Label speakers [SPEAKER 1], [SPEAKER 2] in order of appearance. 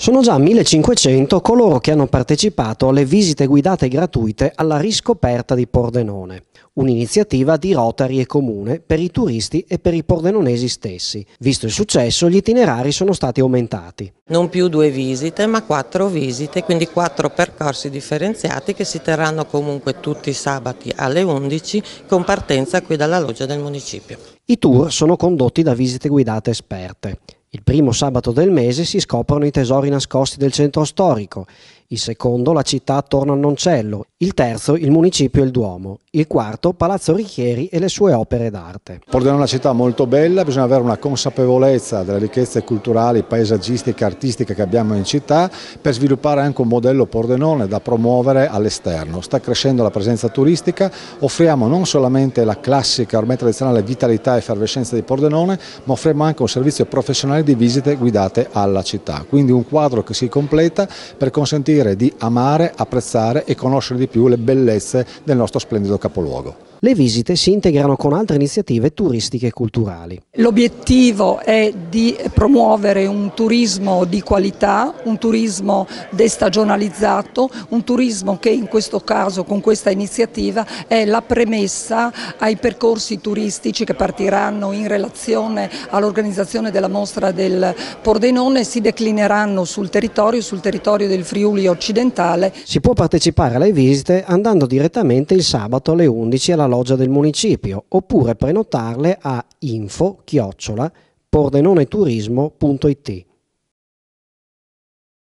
[SPEAKER 1] Sono già 1500 coloro che hanno partecipato alle visite guidate gratuite alla riscoperta di Pordenone, un'iniziativa di Rotary e Comune per i turisti e per i pordenonesi stessi. Visto il successo, gli itinerari sono stati aumentati.
[SPEAKER 2] Non più due visite, ma quattro visite, quindi quattro percorsi differenziati che si terranno comunque tutti i sabati alle 11 con partenza qui dalla loggia del municipio.
[SPEAKER 1] I tour sono condotti da visite guidate esperte. Il primo sabato del mese si scoprono i tesori nascosti del centro storico il secondo la città attorno al Noncello, il terzo il municipio e il Duomo, il quarto Palazzo Richieri e le sue opere d'arte.
[SPEAKER 3] Pordenone è una città molto bella, bisogna avere una consapevolezza delle ricchezze culturali, paesaggistiche, e artistiche che abbiamo in città per sviluppare anche un modello Pordenone da promuovere all'esterno. Sta crescendo la presenza turistica, offriamo non solamente la classica, ormai tradizionale vitalità e effervescenza di Pordenone, ma offriamo anche un servizio professionale di visite guidate alla città, quindi un quadro che si completa per consentire scoprire, di amare, apprezzare e conoscere di più le bellezze del nostro splendido capoluogo. Le visite si integrano con altre iniziative turistiche
[SPEAKER 1] e culturali.
[SPEAKER 4] L'obiettivo è di promuovere un turismo di qualità, un turismo destagionalizzato, un turismo che in questo caso con questa iniziativa è la premessa ai percorsi turistici che partiranno in relazione all'organizzazione della mostra del Pordenone e si declineranno
[SPEAKER 1] sul territorio, sul territorio del Friuli occidentale. Si può partecipare alle visite andando direttamente il sabato alle 11 alla loggia del municipio oppure prenotarle a
[SPEAKER 3] info-pordenone-turismo.it